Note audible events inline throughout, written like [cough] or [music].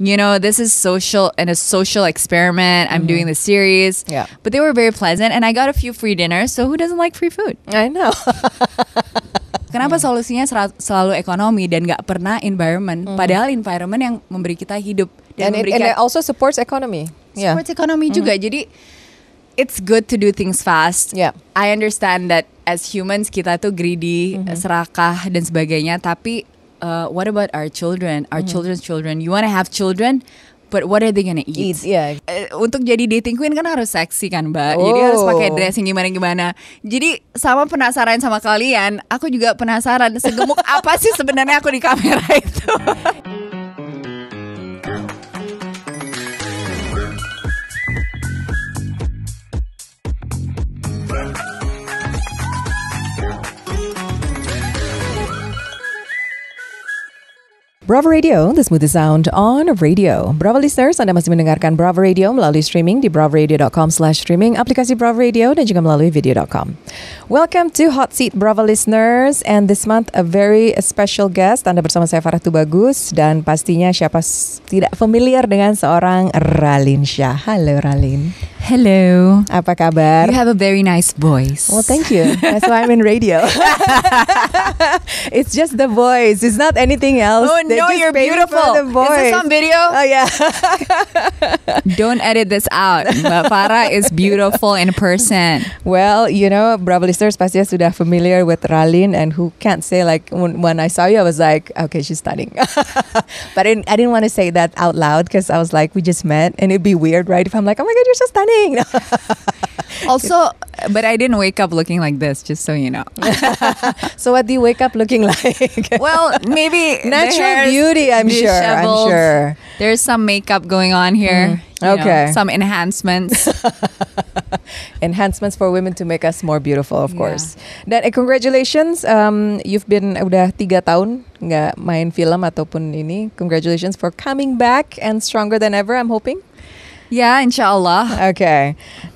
you know, this is social and a social experiment. I'm mm-hmm. doing the series. Yeah. But they were very pleasant and I got a few free dinners. So who doesn't like free food? I know. [laughs] Kenapa yeah. Hmm. solusinya selalu ekonomi dan nggak pernah environment? Mm-hmm. Padahal environment yang memberi kita hidup dan and memberikan it, and it also supports economy. Supports yeah. economy mm-hmm. juga. Jadi it's good to do things fast. Yeah. I understand that as humans kita tuh greedy, mm-hmm. serakah dan sebagainya. Tapi uh, what about our children, our mm children's children? You wanna have children, but what are they gonna eat? eat yeah. uh, untuk jadi dating queen kan harus seksi kan mbak, oh. jadi harus pakai dressing gimana gimana. Jadi sama penasaran sama kalian, aku juga penasaran segemuk [laughs] apa sih sebenarnya aku di kamera itu. [laughs] Bravo Radio, the smoothest sound on radio. Bravo listeners, Anda masih mendengarkan Bravo Radio melalui streaming di bravoradio.com slash streaming, aplikasi Bravo Radio, dan juga melalui video.com. Welcome to Hot Seat Bravo listeners, and this month a very special guest. Anda bersama saya Farah Tubagus, dan pastinya siapa tidak familiar dengan seorang Ralin Syah. Halo Ralin. Hello. Apa kabar? You have a very nice voice. Well, thank you. That's why I'm in radio. [laughs] it's just the voice. It's not anything else. Oh They're no, you're beautiful. The voice. Is this on video? Oh yeah. [laughs] Don't edit this out. Mbak Farah is beautiful in person. Well, you know, Bravo listeners pastinya sudah familiar with Ralin and who can't say like when, when I saw you, I was like, okay, she's stunning. [laughs] but I didn't, I didn't want to say that out loud because I was like, we just met and it'd be weird, right? If I'm like, oh my god, you're so stunning morning. [laughs] also, but I didn't wake up looking like this, just so you know. [laughs] so what do you wake up looking [laughs] like? well, maybe natural beauty. I'm sure. I'm sure. There's some makeup going on here. Mm, okay. Know, some enhancements. enhancements for women to make us more beautiful, of yeah. course. Then, eh, congratulations. Um, you've been udah tiga tahun nggak main film ataupun ini. Congratulations for coming back and stronger than ever. I'm hoping. Ya, insya Allah. Oke. Okay.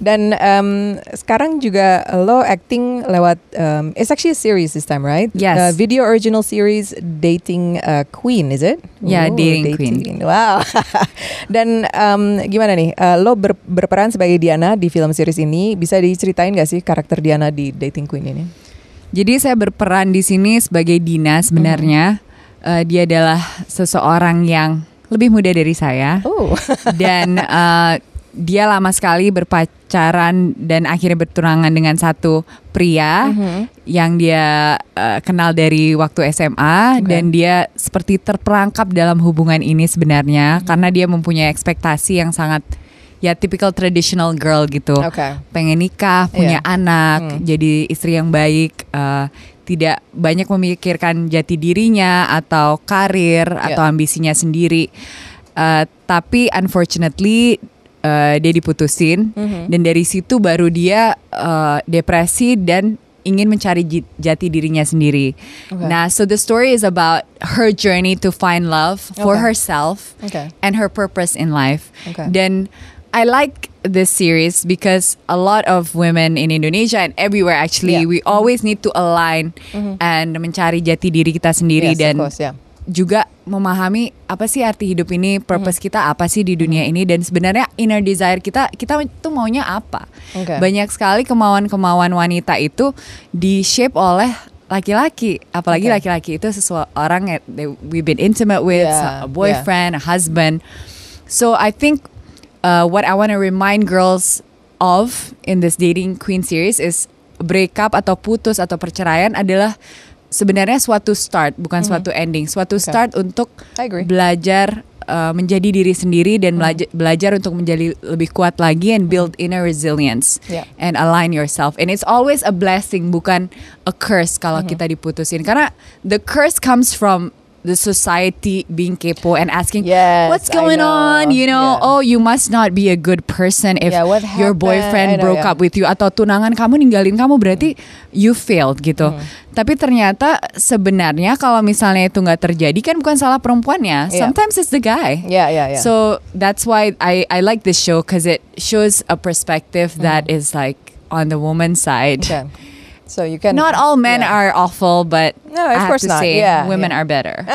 Dan um, sekarang juga lo acting lewat, um, it's actually a series this time, right? Yes. Uh, video original series Dating uh, Queen, is it? Ya, yeah, dating, dating Queen. Wow. [laughs] Dan um, gimana nih, uh, lo ber berperan sebagai Diana di film series ini, bisa diceritain gak sih karakter Diana di Dating Queen ini? Jadi saya berperan di sini sebagai Dina sebenarnya. Hmm. Uh, dia adalah seseorang yang lebih muda dari saya. Oh. [laughs] dan uh, dia lama sekali berpacaran dan akhirnya bertunangan dengan satu pria uh-huh. yang dia uh, kenal dari waktu SMA okay. dan dia seperti terperangkap dalam hubungan ini sebenarnya uh-huh. karena dia mempunyai ekspektasi yang sangat ya typical traditional girl gitu. Okay. Pengen nikah, punya yeah. anak, hmm. jadi istri yang baik. Uh, tidak banyak memikirkan jati dirinya atau karir yeah. atau ambisinya sendiri. Uh, tapi unfortunately uh, dia diputusin mm -hmm. dan dari situ baru dia uh, depresi dan ingin mencari jati dirinya sendiri. Okay. Nah, so the story is about her journey to find love for okay. herself okay. and her purpose in life. Okay. Dan I like this series because a lot of women in Indonesia and everywhere actually yeah. we always need to align mm-hmm. and mencari jati diri kita sendiri yes, dan course, yeah. juga memahami apa sih arti hidup ini, purpose mm-hmm. kita apa sih di dunia mm-hmm. ini dan sebenarnya inner desire kita kita tuh maunya apa. Okay. Banyak sekali kemauan-kemauan wanita itu di shape oleh laki-laki, apalagi okay. laki-laki itu seseorang that we've been intimate with, yeah. a boyfriend, yeah. a husband. So I think uh, what I want to remind girls of in this dating queen series is breakup atau putus atau perceraian adalah sebenarnya suatu start bukan mm suatu ending suatu okay. start untuk belajar uh, menjadi diri sendiri dan mm mm-hmm. belajar, belajar untuk menjadi lebih kuat lagi and build mm-hmm. inner resilience yeah. and align yourself and it's always a blessing bukan a curse kalau mm -hmm. kita diputusin karena the curse comes from the society being kepo and asking yes, what's going on you know yeah. oh you must not be a good person if yeah, your boyfriend know, broke yeah. up with you atau tunangan kamu ninggalin kamu berarti you failed gitu mm. tapi ternyata sebenarnya kalau misalnya itu nggak terjadi kan bukan salah perempuannya yeah. sometimes it's the guy yeah, yeah, yeah. so that's why I I like this show because it shows a perspective mm. that is like on the woman's side okay. So you can. Not all men yeah. are awful, but no, of course not. yeah, women yeah. are better.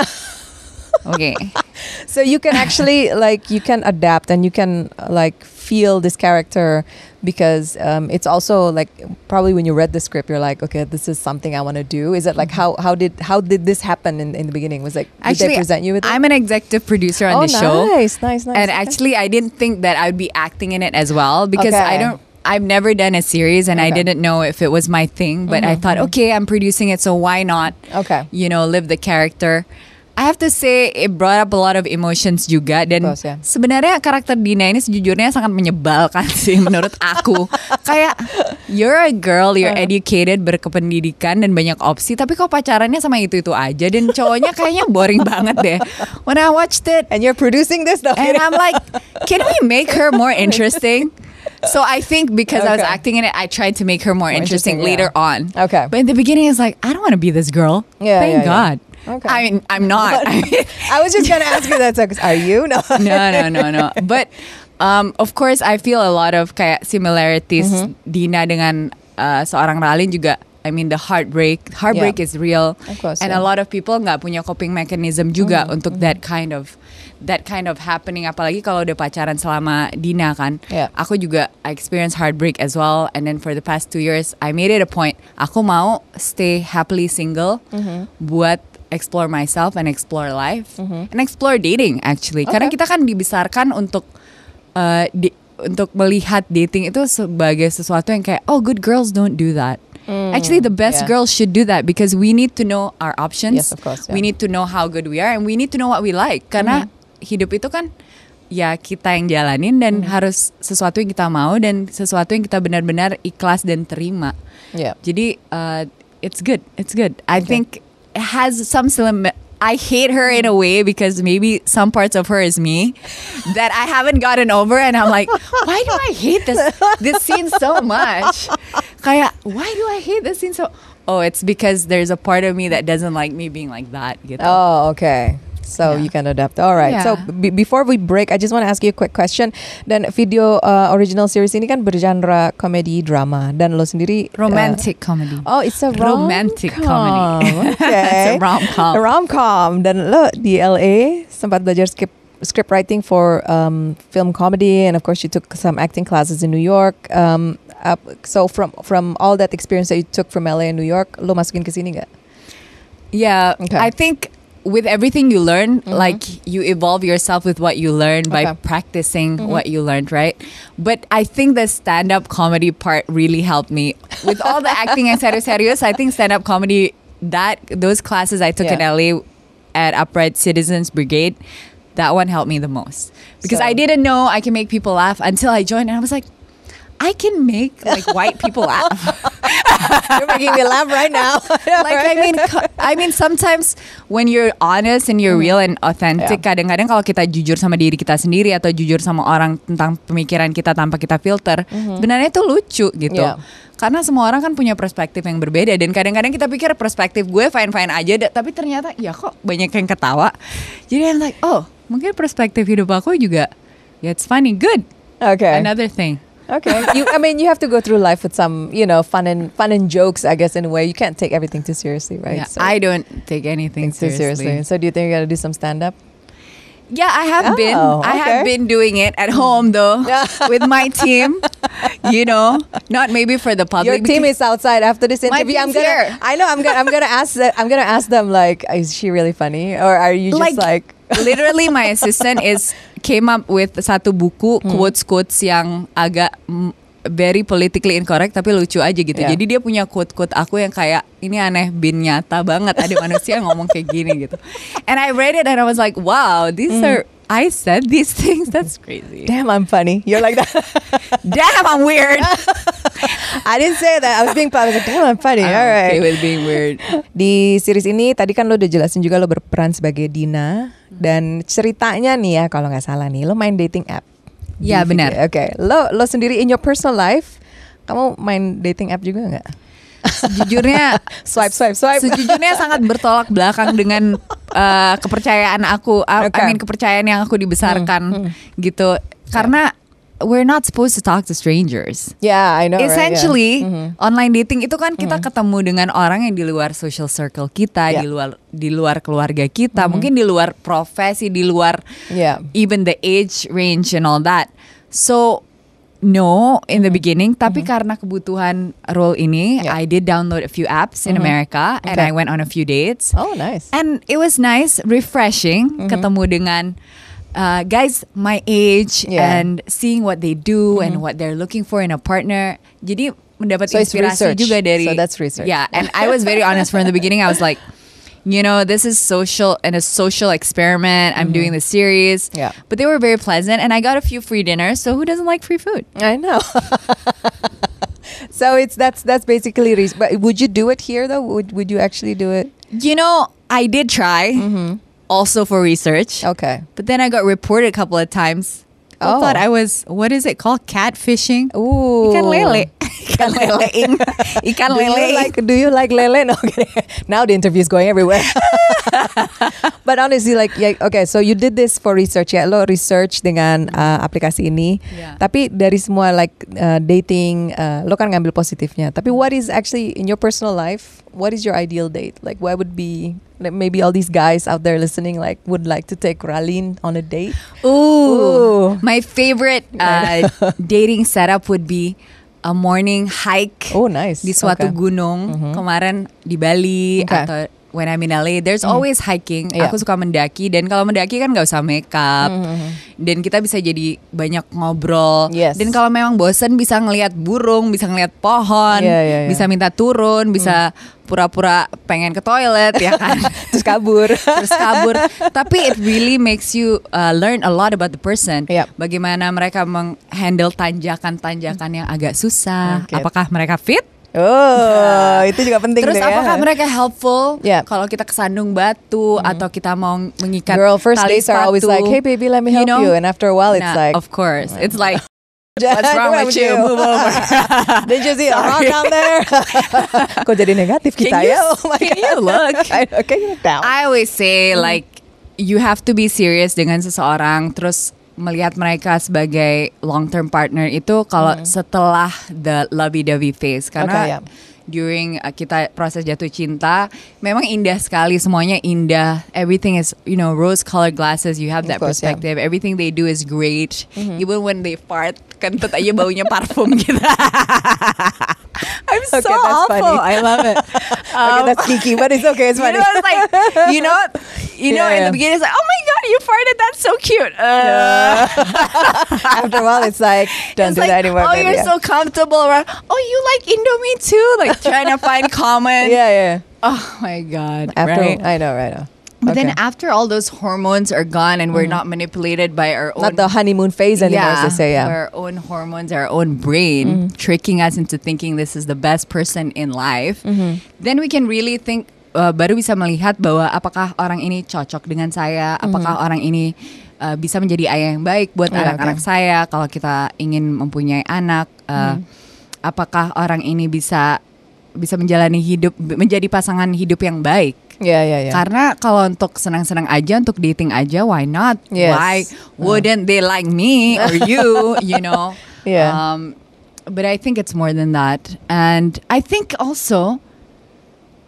[laughs] okay. [laughs] so you can actually like you can adapt and you can like feel this character because um, it's also like probably when you read the script you're like okay this is something i want to do is it like how how did how did this happen in, in the beginning was like actually, present you with i'm an executive producer on oh, the nice, show nice nice nice and okay. actually i didn't think that i would be acting in it as well because okay. i don't I've never done a series and okay. I didn't know if it was my thing, but mm-hmm. I thought, mm-hmm. okay, I'm producing it, so why not? Okay. You know, live the character. I have to say it brought up a lot of emotions juga dan Bos, ya. sebenarnya karakter Dina ini sejujurnya sangat menyebalkan [laughs] sih menurut aku. Kayak you're a girl, you're uh-huh. educated, berkependidikan dan banyak opsi tapi kok pacarannya sama itu-itu aja dan cowoknya kayaknya boring banget deh. When I watched it and you're producing this though. And I'm like, can we make her more interesting? [laughs] so I think because okay. I was acting in it, I tried to make her more, more interesting, interesting, later on. Okay. But in the beginning, it's like, I don't want to be this girl. Yeah. Thank yeah, God. Okay. I mean, I'm not. [laughs] [laughs] I, was just going to ask you that. So, are you? [laughs] No. no, no, no, no. But um, of course, I feel a lot of similarities mm-hmm. Dina dengan uh, seorang Ralin juga. I mean the heartbreak, heartbreak yeah. is real, course, and yeah. a lot of people nggak punya coping mechanism juga mm-hmm. untuk mm-hmm. that kind of that kind of happening apalagi kalau udah pacaran selama Dina kan. Yeah. Aku juga I experience heartbreak as well and then for the past two years I made it a point aku mau stay happily single mm -hmm. buat explore myself and explore life mm -hmm. and explore dating actually. Okay. Karena kita kan dibesarkan untuk uh, di, untuk melihat dating itu sebagai sesuatu yang kayak oh good girls don't do that. Mm, actually, the best yeah. girls should do that because we need to know our options. Yes, of course. Yeah. We need to know how good we are, and we need to know what we like. Karena mm -hmm hidup itu kan ya kita yang jalanin dan hmm. harus sesuatu yang kita mau dan sesuatu yang kita benar-benar ikhlas dan terima. Yeah. Jadi uh, it's good, it's good. I okay. think it has some I hate her in a way because maybe some parts of her is me [laughs] that I haven't gotten over and I'm like, why do I hate this this scene so much? Kaya, why do I hate this scene so Oh, it's because there's a part of me that doesn't like me being like that, gitu. Oh, okay. so yeah. you can adapt. All right. Yeah. So b- before we break, I just want to ask you a quick question. Then video uh, original series ini kan bergenre comedy drama dan lo sendiri uh, romantic uh, comedy. Oh, it's a rom-com. romantic comedy. Okay. [laughs] it's a rom-com. A rom-com dan lo di LA sempat belajar script script writing for um, film comedy and of course you took some acting classes in New York. Um, uh, so from from all that experience that you took from LA and New York, lo masukin ke sini nggak? Yeah, okay. I think with everything you learn, mm-hmm. like you evolve yourself with what you learn by practicing mm-hmm. what you learned, right? But I think the stand up comedy part really helped me. With all the acting and serious, serious, I think stand up comedy that those classes I took yeah. in LA at Upright Citizens Brigade, that one helped me the most. Because so. I didn't know I can make people laugh until I joined and I was like, I can make like white people laugh. [laughs] you're making me laugh right now. [laughs] like I mean, I mean sometimes when you're honest and you're real and authentic, kadang-kadang kalau kita jujur sama diri kita sendiri atau jujur sama orang tentang pemikiran kita tanpa kita filter, mm-hmm. sebenarnya itu lucu gitu. Yeah. Karena semua orang kan punya perspektif yang berbeda dan kadang-kadang kita pikir perspektif gue fine-fine aja, tapi ternyata ya kok banyak yang ketawa. Jadi I'm like, oh mungkin perspektif hidup aku juga, yeah, it's funny, good. Okay. Another thing. Okay. you, I mean, you have to go through life with some, you know, fun and fun and jokes, I guess, in a way. You can't take everything too seriously, right? Yeah, so I don't take anything seriously. too seriously. So do you think you got to do some stand up? Yeah, I have oh, been. Okay. I have been doing it at home though [laughs] with my team. You know, not maybe for the public. Your team is outside after this interview. I'm gonna. Here. I know. I'm gonna. I'm gonna ask. Them, I'm gonna ask them like, is she really funny, or are you just like, like literally my assistant is came up with satu buku hmm. quotes quotes yang agak very politically incorrect tapi lucu aja gitu. Yeah. Jadi dia punya quote-quote aku yang kayak ini aneh bin nyata banget ada [laughs] manusia yang ngomong kayak gini gitu. And I read it and I was like, wow, these mm. are I said these [laughs] things. That's crazy. Damn, I'm funny. You're like that. [laughs] Damn, I'm weird. I didn't say that. I was being funny. I was like, damn, I'm funny. I'm ah, Alright. Okay with being weird. Di series ini tadi kan lo udah jelasin juga lo berperan sebagai Dina dan ceritanya nih ya kalau nggak salah nih lo main dating app. Iya benar. Oke. Okay. Lo lo sendiri in your personal life kamu main dating app juga nggak? Sejujurnya [laughs] swipe swipe swipe. Sejujurnya sangat bertolak belakang dengan uh, kepercayaan aku. Uh, okay. I mean kepercayaan yang aku dibesarkan hmm, hmm. gitu. Karena we're not supposed to talk to strangers. Yeah, I know. Essentially, right? yeah. mm-hmm. online dating itu kan kita mm-hmm. ketemu dengan orang yang di luar social circle kita, yeah. di luar di luar keluarga kita, mm-hmm. mungkin di luar profesi, di luar yeah. even the age range and all that. So no in the mm-hmm. beginning, tapi mm-hmm. karena kebutuhan role ini, yeah. I did download a few apps in mm-hmm. America okay. and I went on a few dates. Oh, nice. And it was nice, refreshing mm-hmm. ketemu dengan uh, guys my age yeah. and seeing what they do mm-hmm. and what they're looking for in a partner. Jadi mendapat so inspirasi juga dari. So that's research. Yeah, and I was very honest from the beginning. I was like, you know, this is social and a social experiment. I'm mm-hmm. doing the series. Yeah. But they were very pleasant and I got a few free dinners, so who doesn't like free food? I know. [laughs] so it's that's that's basically reason. But would you do it here though? Would would you actually do it? You know, I did try. Mm-hmm also for research. Okay. But then I got reported a couple of times. Oh. I thought I was what is it called? Catfishing. Ooh. Ikan lele. Ikan [laughs] Ikan [laughs] lele. Like, do you like lele? No. Okay. [laughs] Now the interview is going everywhere. but honestly, like, yeah, okay, so you did this for research ya. Yeah? Lo research dengan uh, aplikasi ini. Yeah. Tapi dari semua like uh, dating, uh, lo kan ngambil positifnya. Tapi hmm. what is actually in your personal life? what is your ideal date? Like, where would be like, maybe all these guys out there listening like would like to take Ralin on a date? Ooh, Ooh. my favorite [laughs] uh, dating setup would be a morning hike. Oh, nice. Di suatu okay. gunung, mm-hmm. kemarin di Bali okay. atau when I'm in LA, there's mm. always hiking. Yeah. Aku suka mendaki dan kalau mendaki kan nggak usah makeup. Mm -hmm. Dan kita bisa jadi banyak ngobrol. Yes. Dan kalau memang bosen bisa ngelihat burung, bisa ngelihat pohon, yeah, yeah, yeah. bisa minta turun, hmm. bisa pura-pura mm. pengen ke toilet ya kan. [laughs] Terus kabur. [laughs] Terus kabur. Tapi it really makes you uh, learn a lot about the person. Yep. Iya. Bagaimana mereka menghandle tanjakan-tanjakan yang agak susah. Okay. Apakah mereka fit? Oh, itu juga penting Terus deh ya. apakah mereka helpful yeah. kalau kita kesandung batu mm-hmm. atau kita mau mengikat Girl, first tali dates are always like, hey baby, let me help you, know? you. and after a while it's nah, like, of course, it's like [laughs] What's wrong with you? Move over. Did [laughs] you see a rock down [laughs] there? Kok jadi negatif kita can ya? you, ya? Oh my can God. you look? I, okay, you look down. I always say mm-hmm. like you have to be serious dengan seseorang. Terus melihat mereka sebagai long term partner itu kalau hmm. setelah the lovey dovey phase karena okay, yeah. during uh, kita proses jatuh cinta memang indah sekali semuanya indah everything is you know rose colored glasses you have that course, perspective yeah. everything they do is great mm-hmm. even when they fart kentut aja baunya parfum gitu. [laughs] I'm so okay, that's awful. Funny. I love it. Um, [laughs] okay, that's geeky, but it's okay. It's funny. You know, it's like you know, you know, yeah, in yeah. the beginning, it's like, oh my god, you farted. That's so cute. Uh. Yeah. [laughs] After a while, it's like, don't it's do like, that anymore. Oh, baby. you're so comfortable. around. oh, you like Indomie too? Like trying to find common. Yeah, yeah. Oh my god. After right? I know, right know. But okay. then after all those hormones are gone and we're mm-hmm. not manipulated by our own not the honeymoon phase anymore, yeah, as say, yeah. Our own hormones, our own brain mm. tricking us into thinking this is the best person in life. Mm-hmm. Then we can really think uh, baru bisa melihat bahwa apakah orang ini cocok dengan saya, apakah mm-hmm. orang ini uh, bisa menjadi ayah yang baik buat yeah, anak-anak okay. saya kalau kita ingin mempunyai anak. Uh, mm. Apakah orang ini bisa bisa menjalani hidup menjadi pasangan hidup yang baik. Ya ya ya. Karena kalau untuk senang-senang aja, untuk dating aja, why not? Yes. Why hmm. wouldn't they like me or [laughs] you? you know. Yeah. Um, but I think it's more than that, and I think also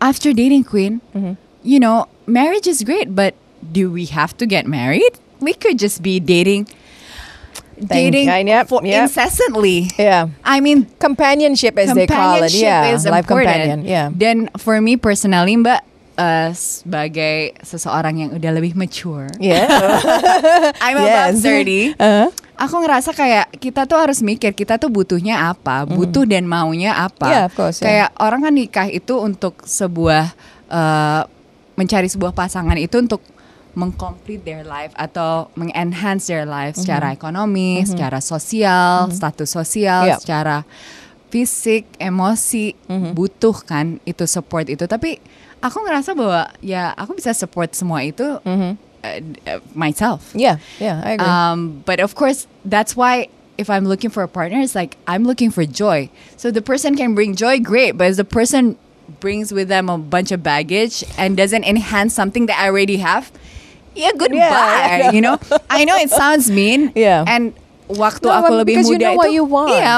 after dating Queen, mm-hmm. you know, marriage is great, but do we have to get married? We could just be dating dating you. yep, for yep. incessantly. Yeah. I mean companionship as companionship they call it. Yeah. Is life important. companion. Yeah. Then for me personally, Mbak Uh, sebagai seseorang yang udah lebih mature, yeah. [laughs] I'm yes. about 30. Uh -huh. Aku ngerasa kayak kita tuh harus mikir kita tuh butuhnya apa, mm-hmm. butuh dan maunya apa. Yeah, of course, kayak yeah. orang kan nikah itu untuk sebuah uh, mencari sebuah pasangan itu untuk mengcomplete their life atau mengenhance their life mm-hmm. secara ekonomi, mm-hmm. secara sosial, mm-hmm. status sosial, yep. secara fisik, emosi, mm-hmm. butuh kan itu support itu. Tapi aku ngerasa bahwa ya aku bisa support semua itu mm-hmm. uh, myself. Yeah, yeah, I agree. Um, but of course, that's why if I'm looking for a partner, it's like I'm looking for joy. So the person can bring joy, great, but if the person brings with them a bunch of baggage and doesn't enhance something that I already have, ya goodbye. Yeah. You [laughs] know, I know it sounds mean. Yeah. And waktu no, aku lebih muda you know itu, iya,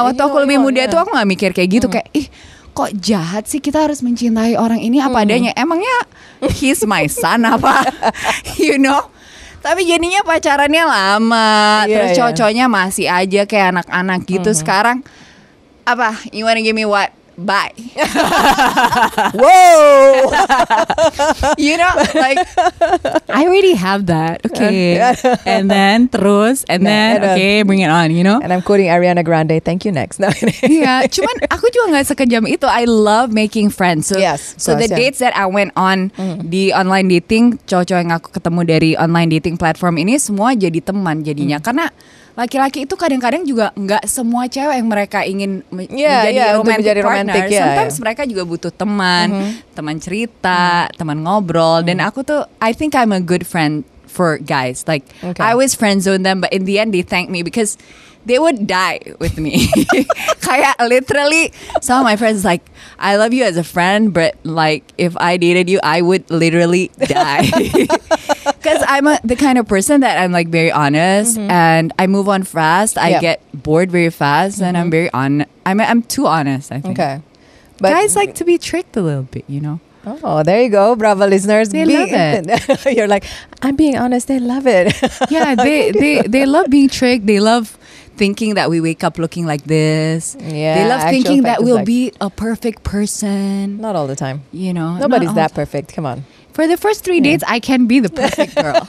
waktu you know aku lebih want, muda yeah. itu aku nggak mikir kayak gitu mm. kayak ih kok jahat sih kita harus mencintai orang ini apa mm. adanya. Emangnya he's my son apa? [laughs] you know. Tapi jadinya pacarannya lama, yeah, terus yeah. cocoknya masih aja kayak anak-anak gitu mm -hmm. sekarang. Apa? You wanna give me what? bye. [laughs] Whoa. you know, like [laughs] I already have that. Okay. [laughs] and then terus and nah, then and, okay, bring it on, you know. And I'm quoting Ariana Grande, thank you next. No, yeah, cuman aku juga nggak sekejam itu. I love making friends. So, yes. So the yeah. dates that I went on mm. di online dating, cowok-cowok yang aku ketemu dari online dating platform ini semua jadi teman jadinya mm. karena laki-laki itu kadang-kadang juga nggak semua cewek yang mereka ingin me yeah, menjadi yeah, romantic menjadi romantic, partner. Yeah, Sometimes yeah. mereka juga butuh teman, mm -hmm. teman cerita, mm -hmm. teman ngobrol. Mm -hmm. Dan mm-hmm. aku tuh I think I'm a good friend for guys. Like okay. I always friend zone them, but in the end they thank me because they would die with me. [laughs] Kaya literally some of my friends is like, I love you as a friend, but like if I dated you, I would literally die. [laughs] Cause I'm a, the kind of person that I'm like very honest mm-hmm. and I move on fast. I yep. get bored very fast mm-hmm. and I'm mm-hmm. very on I'm I'm too honest, I think. Okay. But guys like to be tricked a little bit, you know. Oh, there you go, bravo listeners. They be- love it. [laughs] You're like, I'm being honest. They love it. yeah, they, they they love being tricked. They love thinking that we wake up looking like this. Yeah, they love thinking that we'll like, be a perfect person. Not all the time. You know, nobody's that perfect. Come on. For the first three yeah. dates, I can be the [laughs] perfect girl. [laughs]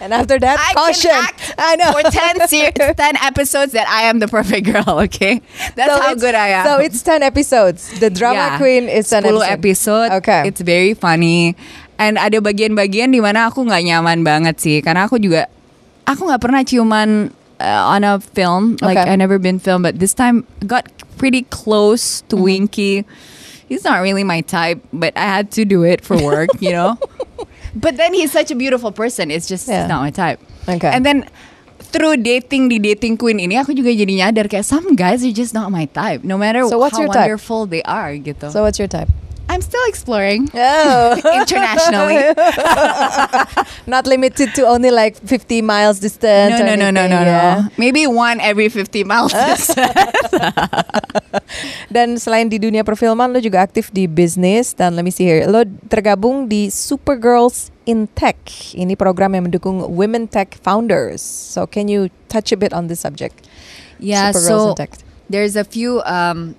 and after that, I caution. I know. For 10, [laughs] series, 10 episodes that I am the perfect girl, okay? That's so how good I am. So it's 10 episodes. The drama yeah. queen is 10 episodes. episode. Okay. It's very funny. And ada bagian-bagian di mana aku nggak nyaman banget sih. Karena aku juga, aku nggak pernah ciuman uh, on a film. Like okay. I never been filmed, but this time got pretty close to mm-hmm. Winky. He's not really my type, but I had to do it for work, you know. [laughs] but then he's such a beautiful person. It's just yeah. not my type. Okay. And then through dating the dating queen ini aku juga jadi nyadar kayak some guys are just not my type no matter so what's how your type? wonderful they are gitu. So what's your type? I'm still exploring. Oh. [laughs] internationally. [laughs] Not limited to only like 50 miles distance. No, no, anything, no, no, no, yeah. no. Maybe one every 50 miles [laughs] dan selain di dunia perfilman, lo juga aktif di bisnis. Dan let me see here, lo tergabung di Supergirls in Tech. Ini program yang mendukung women tech founders. So can you touch a bit on this subject? Yeah, Supergirls so in tech. there's a few um,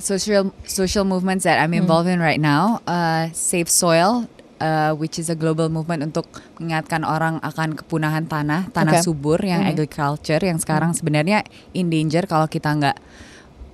social social movements that I'm hmm. involved hmm. in right now, uh, Save Soil, uh, which is a global movement untuk mengingatkan orang akan kepunahan tanah, tanah okay. subur yang hmm. agriculture yang sekarang hmm. sebenarnya in danger kalau kita nggak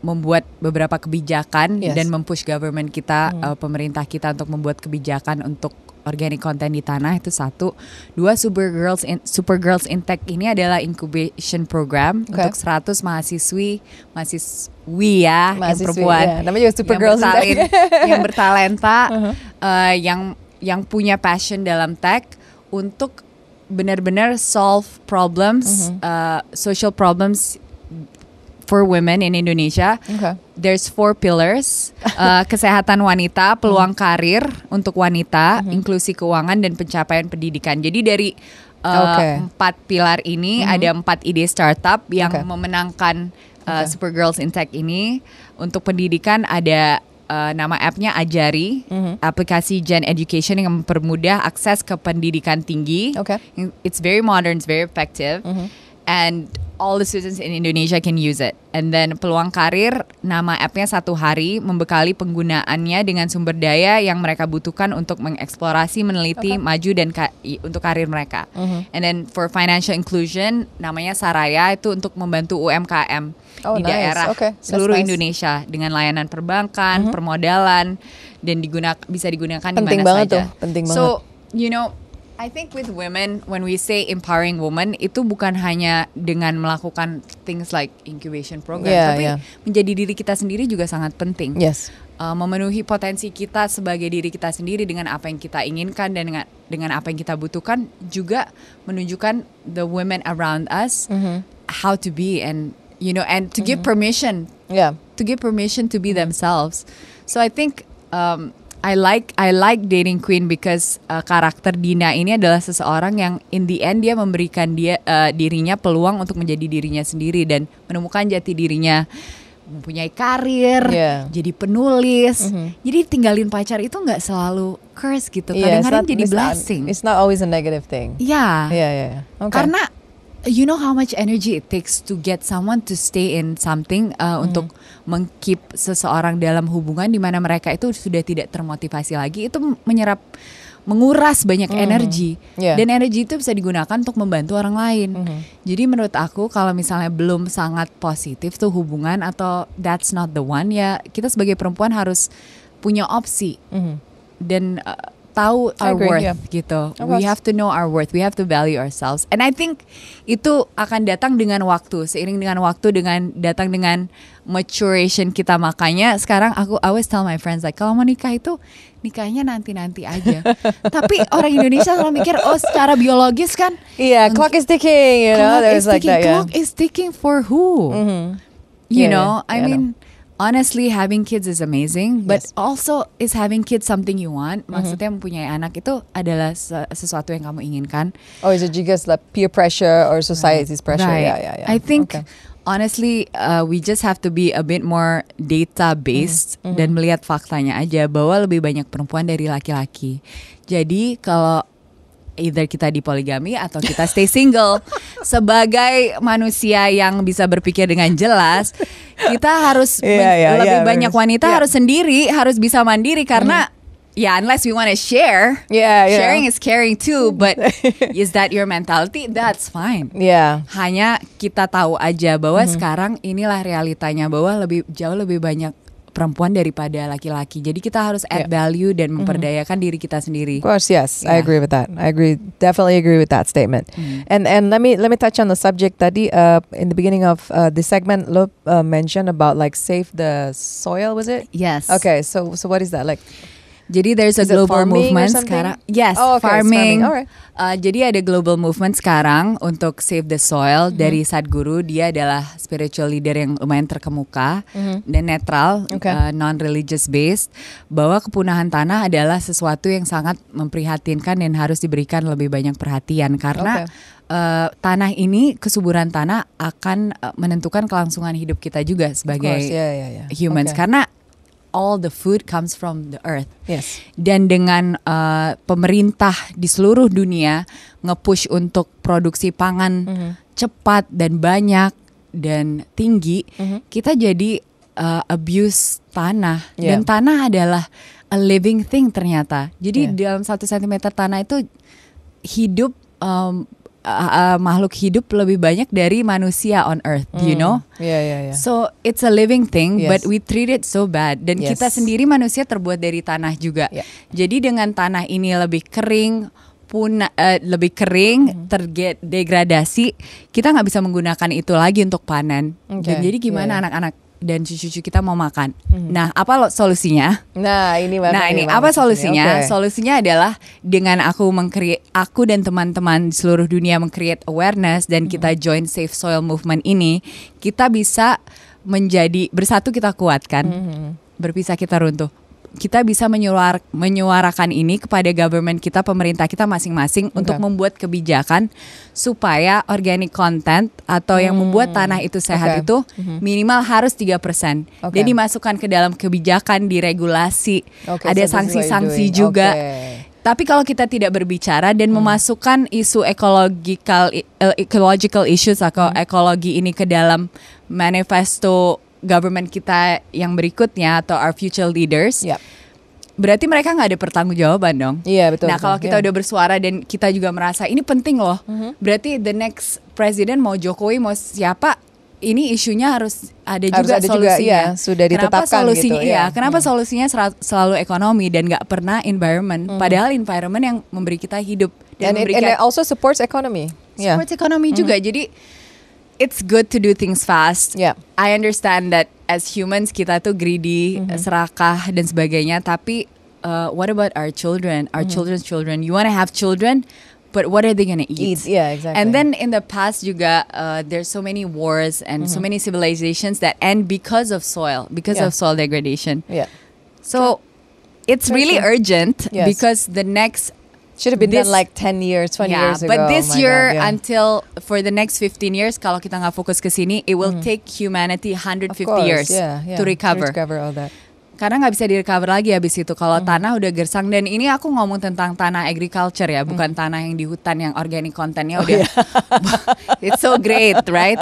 membuat beberapa kebijakan yes. dan mempush government kita hmm. uh, pemerintah kita untuk membuat kebijakan untuk organic content di tanah itu satu. Dua Super Girls in, Super Girls in Tech ini adalah incubation program okay. untuk 100 mahasiswi mahasiswi ya mahasiswi, yang perempuan. Ya. Namanya juga Super yang Girls bertalent, in Tech. [laughs] yang bertalenta, [laughs] uh -huh. uh, eh, yang yang punya passion dalam tech untuk benar-benar solve problems, uh, -huh. uh, eh, social problems for women in Indonesia okay there's four pillars [laughs] uh, kesehatan wanita, peluang hmm. karir untuk wanita, mm-hmm. inklusi keuangan dan pencapaian pendidikan. Jadi dari uh, okay. empat pilar ini mm-hmm. ada empat ide startup yang okay. memenangkan uh, okay. Supergirls in Tech ini. Untuk pendidikan ada uh, nama appnya Ajari, mm-hmm. aplikasi Gen Education yang mempermudah akses ke pendidikan tinggi. Okay. It's very modern, it's very effective. Mm-hmm and all the students in Indonesia can use it. And then peluang karir nama appnya satu hari membekali penggunaannya dengan sumber daya yang mereka butuhkan untuk mengeksplorasi, meneliti, okay. maju dan ka untuk karir mereka. Mm -hmm. And then for financial inclusion namanya Saraya itu untuk membantu UMKM oh, di nice. daerah okay. seluruh nice. Indonesia dengan layanan perbankan, mm -hmm. permodalan dan digunak bisa digunakan di mana saja. Tuh. Penting banget. So you know I think with women, when we say empowering women, itu bukan hanya dengan melakukan things like incubation program, yeah, tapi yeah. menjadi diri kita sendiri juga sangat penting. Yes. Uh, memenuhi potensi kita sebagai diri kita sendiri dengan apa yang kita inginkan dan dengan dengan apa yang kita butuhkan juga menunjukkan the women around us mm -hmm. how to be and you know and to mm -hmm. give mm-hmm. permission. Yeah. To give permission to be mm -hmm. themselves. So I think um, I like I like dating queen because uh, karakter Dina ini adalah seseorang yang in the end dia memberikan dia uh, dirinya peluang untuk menjadi dirinya sendiri dan menemukan jati dirinya mempunyai karir, yeah. jadi penulis. Mm-hmm. Jadi tinggalin pacar itu nggak selalu curse gitu. Iya, Kadang-kadang yeah, jadi it's blessing. It's not, it's not always a negative thing. Ya. Yeah. yeah, yeah, yeah. okay. Karena you know how much energy it takes to get someone to stay in something uh, hmm. untuk mengkeep seseorang dalam hubungan di mana mereka itu sudah tidak termotivasi lagi itu menyerap menguras banyak mm. energi yeah. dan energi itu bisa digunakan untuk membantu orang lain. -hmm. Jadi menurut aku kalau misalnya belum sangat positif tuh hubungan atau that's not the one ya kita sebagai perempuan harus punya opsi -hmm. dan uh, tahu our agree, worth yeah. gitu. We have to know our worth. We have to value ourselves. And I think itu akan datang dengan waktu, seiring dengan waktu dengan datang dengan maturation kita makanya sekarang aku always tell my friends like kalau mau nikah itu nikahnya nanti-nanti aja. [laughs] Tapi orang Indonesia selalu mikir oh secara biologis kan iya yeah, clock is ticking you know clock is like that, yeah. clock is ticking for who? Mm -hmm. You yeah, know, yeah, I mean honestly having kids is amazing but yes. also is having kids something you want mm-hmm. maksudnya mempunyai anak itu adalah sesuatu yang kamu inginkan oh is it just like peer pressure or society's right. pressure right. yeah yeah yeah I think okay. honestly uh, we just have to be a bit more data based mm-hmm. dan mm-hmm. melihat faktanya aja bahwa lebih banyak perempuan dari laki-laki jadi kalau either kita di poligami atau kita stay single. [laughs] Sebagai manusia yang bisa berpikir dengan jelas, kita harus yeah, iya, iya, yeah, lebih yeah, iya, banyak wanita yeah. harus sendiri, harus bisa mandiri karena mm. Yeah, unless we want to share. Yeah, yeah. Sharing is caring too, but [laughs] is that your mentality? That's fine. Yeah. Hanya kita tahu aja bahwa mm -hmm. sekarang inilah realitanya bahwa lebih jauh lebih banyak perempuan daripada laki-laki. Jadi kita harus add yeah. value dan mhm. memperdayakan mm-hmm. diri kita sendiri. Of course, yes, yeah. I iya. agree with that. I agree, definitely agree with that statement. Mm. And and let me let me touch on the subject tadi uh, in the beginning of uh, the segment. Lo uh, mention about like save the soil, was it? Yes. Okay, so so what is that like? Jadi there's a global movement sekarang. Yes, oh, okay, farming. farming. Right. Uh, jadi ada global movement sekarang untuk save the soil mm -hmm. dari Sadhguru. Dia adalah spiritual leader yang lumayan terkemuka mm -hmm. dan netral, okay. uh, non religious based. Bahwa kepunahan tanah adalah sesuatu yang sangat memprihatinkan dan harus diberikan lebih banyak perhatian karena okay uh, tanah ini kesuburan tanah akan uh, menentukan kelangsungan hidup kita juga sebagai course, yeah, yeah, yeah. humans okay. karena all the food comes from the earth. Yes. Dan dengan uh, pemerintah di seluruh dunia ngepush untuk produksi pangan mm -hmm. cepat dan banyak dan tinggi, mm -hmm. kita jadi uh, abuse tanah yeah. dan tanah adalah a living thing ternyata. Jadi yeah. dalam satu sentimeter tanah itu hidup um, uh, uh, makhluk hidup lebih banyak dari manusia on earth, mm. you hmm. know? Yeah, yeah, yeah. So it's a living thing, yes. but we treat it so bad. Dan yes. kita sendiri manusia terbuat dari tanah juga. Yeah. Jadi dengan tanah ini lebih kering, pun uh, lebih kering, mm. degradasi kita nggak bisa menggunakan itu lagi untuk panen. Okay. jadi gimana anak-anak? dan cucu-cucu kita mau makan. Hmm. Nah, apa lo, solusinya? Nah, ini Nah, ini apa solusinya? Okay. Solusinya adalah dengan aku mengkreat aku dan teman-teman seluruh dunia mengcreate awareness dan hmm. kita mhm. join Safe Soil Movement ini, kita bisa menjadi bersatu kita kuatkan. Hmm berpisah kita runtuh kita bisa menyuar menyuarakan ini kepada government kita, pemerintah kita masing-masing okay. untuk membuat kebijakan supaya organic content atau hmm. yang membuat tanah itu sehat okay. itu mhm. minimal harus 3%. Okay. Jadi dimasukkan ke dalam kebijakan, diregulasi. Okay, ada sanksi sanksi-sanksi juga. Okay. Tapi kalau kita tidak berbicara dan hmm. memasukkan isu ekological eh, ecological issues atau hmm. ekologi ini ke dalam manifesto government kita yang berikutnya atau our future leaders. Yep. Berarti mereka nggak ada jawaban dong. Iya betul. Nah kalau kita yeah. udah bersuara dan kita juga merasa ini penting loh. Mm -hmm. Berarti the next president mau Jokowi mau siapa ini isunya harus ada harus juga ada solusinya. Juga, iya, sudah ditetapkan kenapa gitu. solusinya, gitu. Iya, iya. kenapa hmm. solusinya selalu ekonomi dan nggak pernah environment? Hmm. Padahal environment yang memberi kita hidup dan and memberi it, and it also supports economy. Iya. Supports yeah. economy mm-hmm. juga. Hmm. Jadi it's good to do things fast. Yeah. I understand that as humans kita tuh greedy, mm-hmm. serakah dan sebagainya. Tapi uh, what about our children? Our mm-hmm. children's children. You want to have children, but what are they gonna eat? eat? Yeah, exactly. And then in the past juga, uh, there's so many wars and mm-hmm. so many civilizations that end because of soil, because yeah. of soil degradation. Yeah. So. It's really urgent yes. because the next should have been this, done like 10 years, 20 yeah, years ago. But this oh year God, yeah. until for the next 15 years, kalau kita nggak fokus ke sini, it will mm. take humanity 150 course, years yeah, to recover. To recover all that. karena nggak bisa direcover lagi habis itu kalau hmm. tanah udah gersang dan ini aku ngomong tentang tanah agriculture ya hmm. bukan tanah yang di hutan yang organik kontennya oh, udah yeah. [laughs] it's so great right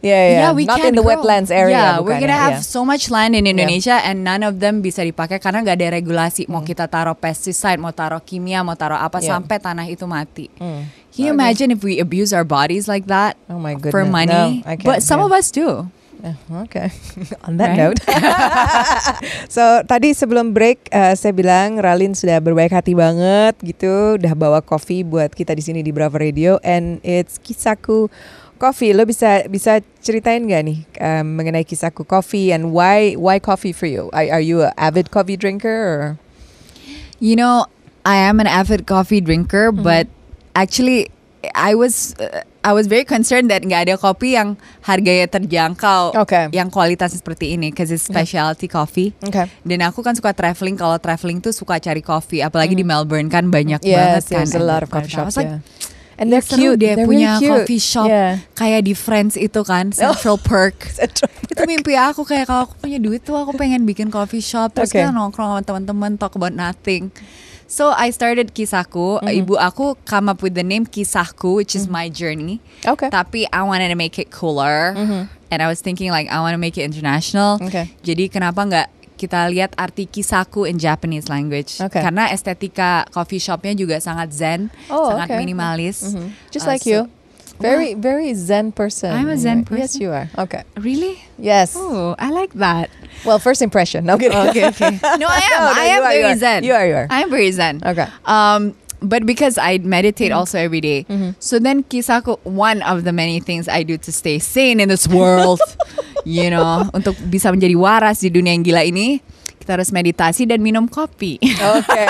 yeah yeah, yeah we not in the grow. wetlands area yeah we're ya. gonna yeah. have so much land in Indonesia yeah. and none of them bisa dipakai karena nggak ada regulasi hmm. mau kita taruh pesticide mau taruh kimia mau taruh apa yeah. sampai tanah itu mati hmm. Can you nah, iya. imagine if we abuse our bodies like that oh my goodness. for money? No, but some yeah. of us do. Oke, oh, okay. [laughs] on that right? note. [laughs] so tadi sebelum break uh, saya bilang Ralin sudah berbaik hati banget gitu, udah bawa kopi buat kita di sini di Bravo Radio and it's kisaku kopi. Lo bisa bisa ceritain gak nih um, mengenai kisaku kopi and why why coffee for you? Are, are you a avid coffee drinker? Or? You know, I am an avid coffee drinker, mm -hmm. but actually I was. I was very concerned that nggak ada kopi yang harganya terjangkau, okay. yang kualitasnya seperti ini, cause it's specialty yeah. coffee. Okay. Dan aku kan suka traveling, kalau traveling tuh suka cari kopi, apalagi mm. di hmm. Melbourne kan banyak yes, banget kan. Yes, a lot of coffee shops. Like, yeah. And iya, they're cute. Dia they're punya really cute. coffee shop yeah. kayak di France itu kan, [laughs] Central Park. Perk. Central Perk. Itu mimpi aku kayak kalau aku punya duit tuh aku pengen bikin coffee shop terus okay. kita nongkrong sama teman-teman talk about nothing. So I started kisahku. Mm-hmm. Ibu aku come up with the name kisahku, which is mm-hmm. my journey. Okay. Tapi I wanted to make it cooler, mm-hmm. and I was thinking like I want to make it international. Okay. Jadi kenapa nggak kita lihat arti kisahku in Japanese language? Okay. Karena estetika coffee shopnya juga sangat zen, oh, sangat okay. minimalis. Mm-hmm. Just uh, like so, you. Very, very zen person. I'm a zen person. Yes, you are. Okay. Really? Yes. Oh, I like that. Well, first impression. No kidding. Okay, okay. [laughs] No, I am. No, no, I am are, very zen. You are. You are. I am very zen. Okay. Um, but because I meditate mm-hmm. also every day, mm-hmm. so then kisako one of the many things I do to stay sane in this world, [laughs] you know, untuk bisa menjadi waras di dunia yang gila ini, kita harus meditasi dan minum kopi. Oke.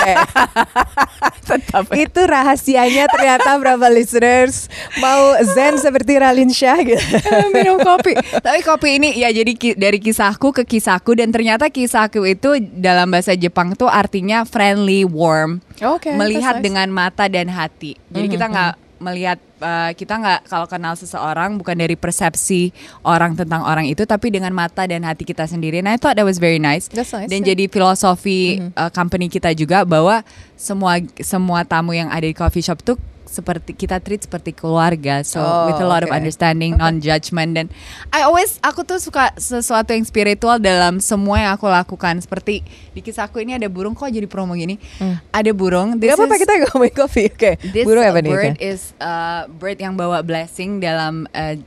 [laughs] Itu rahasianya ternyata berapa listeners mau zen seperti Ralin Syah gitu. [laughs] minum kopi. Tapi kopi ini ya jadi ki dari kisahku ke kisahku dan ternyata kisahku itu dalam bahasa Jepang tuh artinya friendly, warm. Oke. Okay, Melihat nice. dengan mata dan hati. Jadi mm -hmm. kita mm-hmm. nggak melihat uh, kita nggak kalau kenal seseorang bukan dari persepsi orang tentang orang itu tapi dengan mata dan hati kita sendiri. Nah, itu thought that was very nice. nice. Dan yeah. jadi filosofi mm -hmm. uh, company kita juga bahwa semua semua tamu yang ada di coffee shop tuh seperti kita treat seperti keluarga so oh, with a lot okay. of understanding okay. non judgment dan I always aku tuh suka sesuatu yang spiritual dalam semua yang aku lakukan seperti di kisah aku ini ada burung kok jadi promo gini hmm. ada burung this gak apa-apa kita ngomongin kopi oke [laughs] okay. burung apa nih bird is a uh, bird yang bawa blessing dalam uh,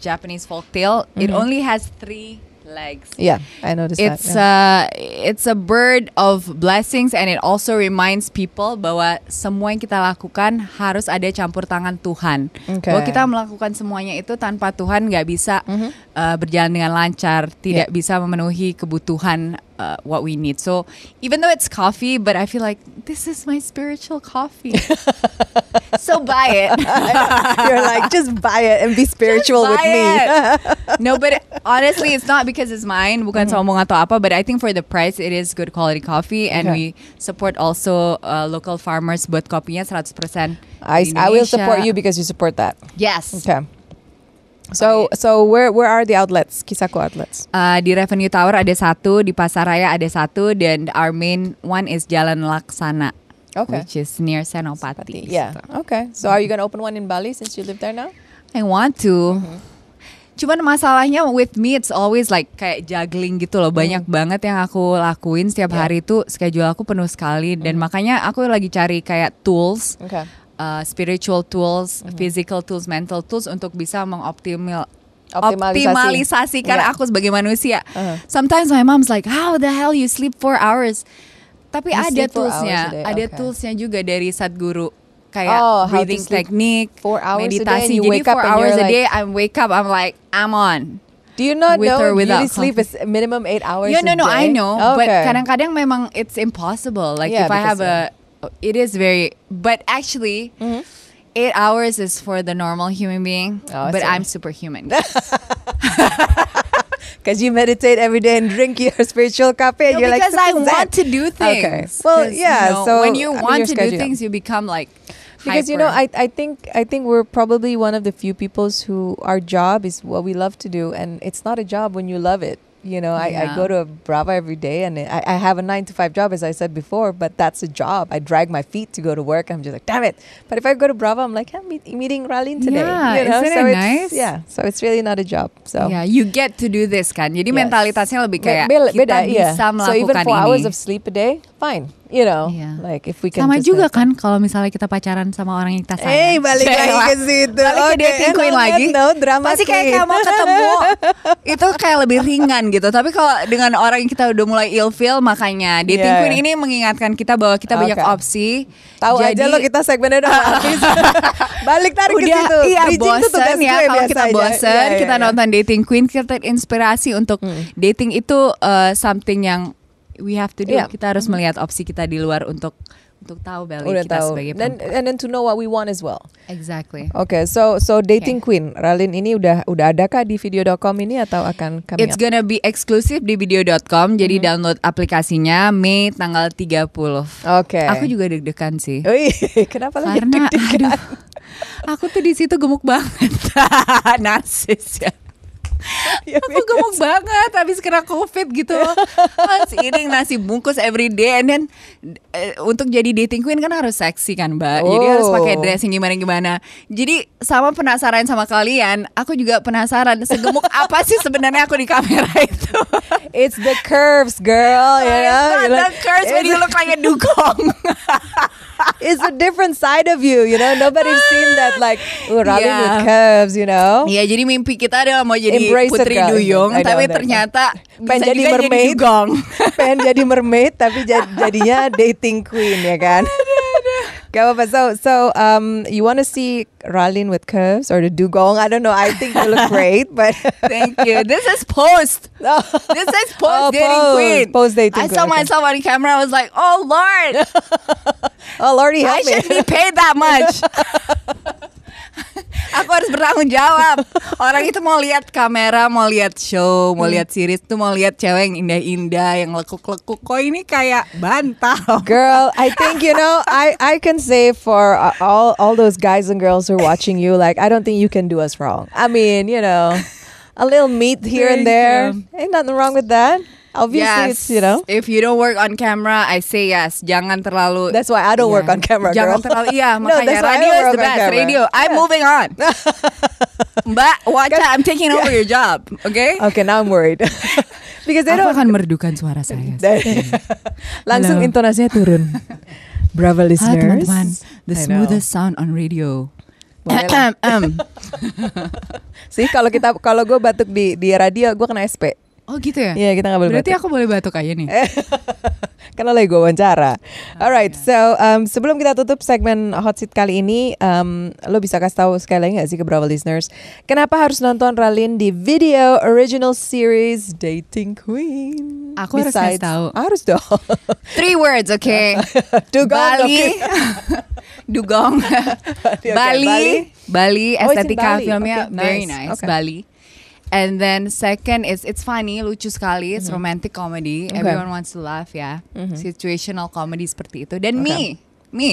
Japanese folk mm -hmm. it mm-hmm. only has three legs. Yeah, I noticed it's that. It's yeah. a uh, it's a bird of blessings and it also reminds people bahwa semua yang kita lakukan harus ada campur tangan Tuhan. Okay. Bahwa kita melakukan semuanya itu tanpa Tuhan nggak bisa mm -hmm uh, berjalan dengan lancar, tidak yeah. bisa memenuhi kebutuhan uh, what we need. So even though it's coffee, but I feel like this is my spiritual coffee. [laughs] so buy it. [laughs] You're like just buy it and be spiritual with me. [laughs] no, but honestly, it's not because it's mine. Bukan mm. Mm-hmm. sombong atau apa, but I think for the price, it is good quality coffee, and okay. we support also uh, local farmers. Buat kopinya 100% I, I will support you because you support that. Yes. Okay. So oh, iya. so where where are the outlets? Kisako outlets. Uh, di Revenue Tower ada satu, di Pasar Raya ada satu, dan our main one is Jalan Laksana. Okay. Which is near Senopati. Yeah. So. Gitu. Okay. So are you gonna open one in Bali since you live there now? I want to. Mm-hmm. Cuman masalahnya with me it's always like kayak juggling gitu loh. Banyak mm. banget yang aku lakuin setiap yeah. hari itu schedule aku penuh sekali mm. dan mm-hmm. makanya aku lagi cari kayak tools. Okay uh, spiritual tools, mm -hmm. physical tools, mental tools untuk bisa mengoptimal Optimalisasi. kan yeah. aku sebagai manusia. Uh -huh. Sometimes my mom's like, how the hell you sleep four hours? Tapi you ada toolsnya, ada toolsnya juga dari guru kayak oh, breathing technique, four hours meditasi. A day Jadi four hours a day, I wake up, I'm like, I'm on. Do you not with know really sleep is minimum eight hours? Yeah, no, no, I know. Okay. But kadang-kadang memang it's impossible. Like yeah, if I have a it is very, but actually, mm-hmm. eight hours is for the normal human being, oh, but I'm superhuman. Because [laughs] [laughs] you meditate every day and drink your spiritual coffee, no, and you're because like, because I want to do things. Okay. Well, yeah. You know, so when you want to schedule. do things, you become like because you know I, I think i think we're probably one of the few peoples who our job is what we love to do and it's not a job when you love it you know, I, yeah. I go to Brava every day and I, I, have a nine to five job, as I said before, but that's a job. I drag my feet to go to work. I'm just like, damn it. But if I go to Brava, I'm like, I'm meet, meeting Ralin today. Yeah, you know? isn't so it nice? Yeah, so it's really not a job. So Yeah, you get to do this kan. Jadi yes. mentalitasnya lebih kayak, Be beda, kita bisa yeah. melakukan So even four ini. hours of sleep a day, fine. you know, yeah. like if we can sama juga kan kalau misalnya kita pacaran sama orang yang kita sayang. Eh, hey, balik lagi ke situ. Balik ke dating queen lagi. No, drama Pasti kayak mau ketemu [laughs] itu kayak lebih ringan gitu. Tapi kalau dengan orang yang kita udah mulai feel makanya dating yeah. queen ini mengingatkan kita bahwa kita okay. banyak opsi. Tahu aja lo kita segmennya udah [laughs] habis. [laughs] balik tarik udah, ke situ. Iya, bosen ya kalau kita bosen, aja. Iya, iya, kita yeah, yeah, nonton dating queen kita terinspirasi untuk hmm. dating itu uh, something yang we have to do. Yeah. Kita harus melihat opsi kita di luar untuk untuk tahu value Udah kita tahu. sebagai Dan and then to know what we want as well. Exactly. Oke, okay, so so dating okay. queen Ralin ini udah udah adakah di video.com ini atau akan kami It's up? gonna be eksklusif di video.com. Mm-hmm. Jadi download aplikasinya Mei tanggal 30. Oke. Okay. Aku juga deg-degan sih. Ui, [laughs] kenapa lagi deg-degan? Aduh, aku tuh di situ gemuk banget. [laughs] Narsis ya. [laughs] Iya, aku gemuk iya. banget habis kena covid gitu masih ini nasi bungkus every day, and then uh, untuk jadi dating queen kan harus seksi kan mbak oh. jadi harus pakai oh. dressing gimana gimana jadi sama penasaran sama kalian aku juga penasaran segemuk [laughs] apa sih sebenarnya aku di kamera itu [laughs] it's the curves girl ya, yeah. Kan? the curves when you look like a dugong [laughs] it's a different side of you, you know. Nobody's seen that like oh, yeah. with curves, you know. Iya, yeah, jadi mimpi kita adalah mau jadi Embrace Putri Duyung, I tapi ternyata pengen jadi mermaid. Jadi [laughs] pengen jadi mermaid tapi jadinya dating queen ya kan. [laughs] Gabo, so so um, you want to see Ralin with curves or the dugong? I don't know. I think you look [laughs] great, but [laughs] thank you. This is post. [laughs] This is post oh, dating post, queen. Post dating. I saw myself on camera. I was like, oh lord. oh lordy, help I me. I should be paid that much. aku harus bertanggung jawab. Orang itu mau lihat kamera, mau lihat show, mau hmm. lihat series, tuh mau lihat cewek yang indah-indah, yang lekuk-lekuk. Kok ini kayak bantal. Girl, I think you know, I I can say for all all those guys and girls who are watching you, like I don't think you can do us wrong. I mean, you know, a little meat here and there. Ain't nothing wrong with that. Obviously, yes. it's you know. If you don't work on camera, I say yes. Jangan terlalu. That's why I don't yeah. work on camera. Girl. Jangan terlalu. Iya, [laughs] makanya no, that's why radio I is the best. Radio. Yeah. I'm moving on. Mbak, [laughs] watch out. I'm taking over your job. Okay. Okay, now I'm worried. [laughs] Because they Aku don't... akan merdukan suara saya. Langsung Hello. intonasinya turun. Bravo listeners. ah, teman-teman. The smoothest sound on radio. Sih kalau kita kalau gue batuk di di radio gue kena SP. Oh gitu ya? Iya yeah, kita gak boleh. Berarti batuk. aku boleh batuk aja nih. [laughs] Karena lagi gue wawancara. Ah, Alright, iya. so um, sebelum kita tutup segmen hot seat kali ini, um, lo bisa kasih tahu sekali lagi gak sih ke bravo listeners, kenapa harus nonton Ralin di video original series Dating Queen? Aku Besides, harus kasih tahu. Harus dong. [laughs] Three words, oke. Okay. [laughs] Dugong, Bali, Dugong, Bali Bali, Bali, oh, estetika oh, filmnya okay, very nice, nice. Okay. Bali. And then second is it's funny, lucu sekali, it's mm-hmm. romantic comedy. Okay. Everyone wants to laugh ya. Yeah. Mm-hmm. Situational comedy seperti itu. Then okay. me, me.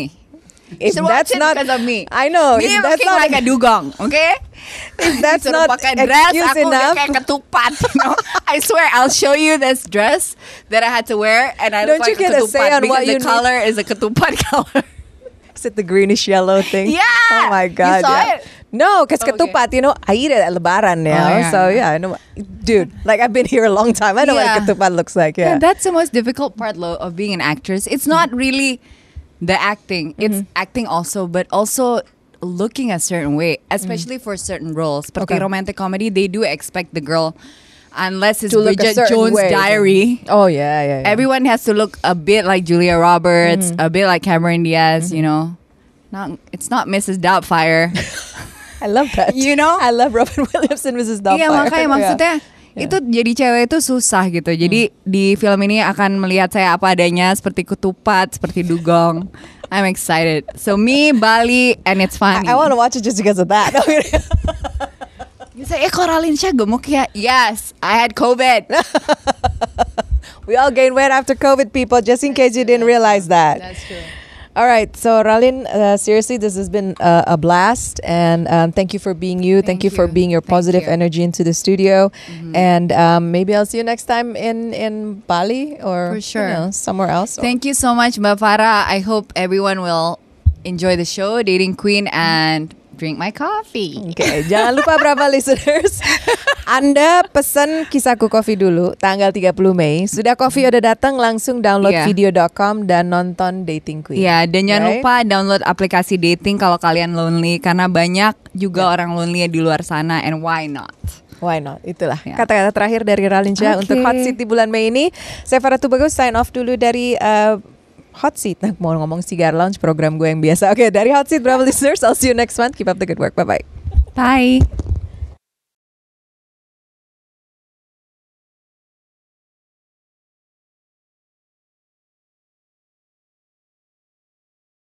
If so that's not of me, I know. Me if that's not like a dugong, okay? [laughs] If that's not pakai dress, enough. kayak ketupat. You know? [laughs] I swear, I'll show you this dress that I had to wear, and I Don't look like a ketupat because the color is a ketupat [laughs] color. Is it the greenish yellow thing? Yeah. Oh my god. You saw yeah. it. No, because oh, ketupat, okay. you know, I eat it at Lebaran now. Oh, yeah, so yeah, I know. Dude, like I've been here a long time. I know yeah. what ketupat looks like. Yeah. yeah. that's the most difficult part, Lo, of being an actress. It's not really the acting. Mm-hmm. It's mm-hmm. acting also, but also looking a certain way, mm. especially mm-hmm. for certain roles. But okay. romantic comedy, they do expect the girl unless it's to Bridget Jones' way. Diary. Oh yeah, yeah, yeah, Everyone has to look a bit like Julia Roberts, mm-hmm. a bit like Cameron Diaz. Mm-hmm. You know, not it's not Mrs. Doubtfire. [laughs] I love that. You know, I love Robin [laughs] Williams and Mrs. Doubtfire. Iya makanya [laughs] maksudnya yeah. itu jadi cewek itu susah gitu. Hmm. Jadi hmm. di film ini akan melihat saya apa adanya seperti ketupat, seperti dugong. [laughs] I'm excited. So me Bali and it's funny. I, I want to watch it just because of that. you say eh Coraline Shah gemuk ya? Yes, I had COVID. We all gain weight after COVID, people. Just in case you didn't realize that. That's true. All right. So, Ralin, uh, seriously, this has been uh, a blast. And um, thank you for being you. Thank, thank you, for being your positive you. energy into the studio. Mm-hmm. And um, maybe I'll see you next time in, in Bali or for sure. You know, somewhere else. Thank you so much, Mafara. I hope everyone will enjoy the show, Dating Queen. Mm-hmm. And drink my coffee. Oke, okay, jangan lupa berapa listeners. Anda pesan kisahku Coffee dulu tanggal 30 Mei. Sudah coffee udah datang langsung download yeah. video.com dan nonton Dating Queen. Iya, yeah, dan jangan right? lupa download aplikasi dating kalau kalian lonely karena banyak juga yeah. orang lonely di luar sana and why not? Why not? Itulah iya. kata-kata yeah. terakhir dari Ralinja okay. untuk Hot City bulan Mei ini. Saya Farah Tubagus sign off dulu dari uh, Hot Seat. Nah, mau ngomong Cigar Lounge program gue yang biasa. Oke, okay, dari Hot Seat Bravo Listeners, I'll see you next month. Keep up the good work. Bye-bye. Bye. -bye. Bye.